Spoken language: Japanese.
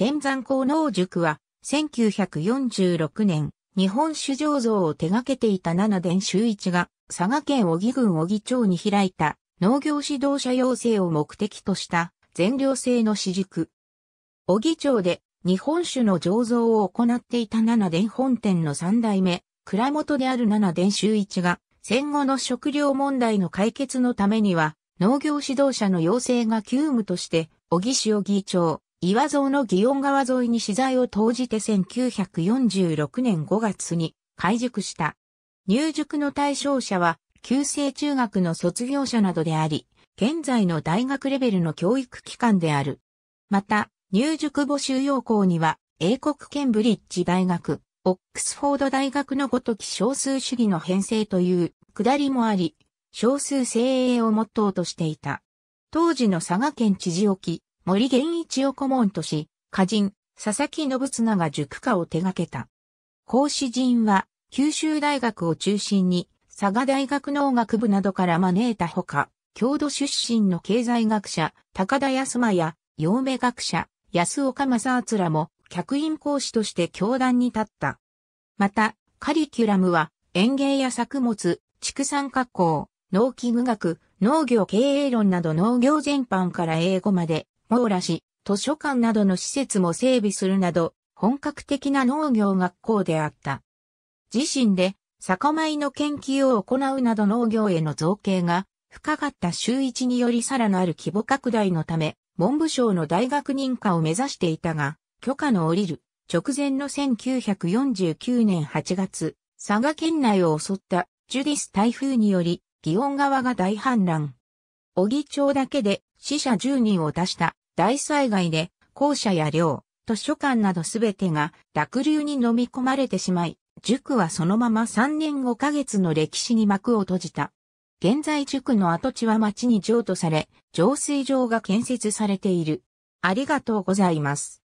天山高能塾は、1946年、日本酒醸造を手掛けていた七伝修一が、佐賀県小木郡小木町に開いた、農業指導者養成を目的とした、全寮制の私塾。小木町で、日本酒の醸造を行っていた七伝本店の三代目、倉本である七伝修一が、戦後の食料問題の解決のためには、農業指導者の養成が急務として、小木市小木町、岩蔵の祇園川沿いに資材を投じて1946年5月に開塾した。入塾の対象者は、旧制中学の卒業者などであり、現在の大学レベルの教育機関である。また、入塾募集要項には、英国ケンブリッジ大学、オックスフォード大学のごとき少数主義の編成という下りもあり、少数精鋭をモットーとしていた。当時の佐賀県知事沖、森源一を顧問とし、歌人、佐々木信綱が塾歌を手掛けた。講師人は、九州大学を中心に、佐賀大学農学部などから招いたほか、郷土出身の経済学者、高田康馬や、陽明学者、安岡正敦らも、客員講師として教壇に立った。また、カリキュラムは、園芸や作物、畜産加工、農機具学、農業経営論など農業全般から英語まで、網羅し、図書館などの施設も整備するなど、本格的な農業学校であった。自身で、酒米の研究を行うなど農業への造形が、深かった周一によりさらなる規模拡大のため、文部省の大学認可を目指していたが、許可の降りる直前の1949年8月、佐賀県内を襲ったジュディス台風により、祇園川が大氾濫。小木町だけで死者10人を出した大災害で校舎や寮、図書館などすべてが濁流に飲み込まれてしまい、塾はそのまま3年5ヶ月の歴史に幕を閉じた。現在塾の跡地は町に譲渡され、浄水場が建設されている。ありがとうございます。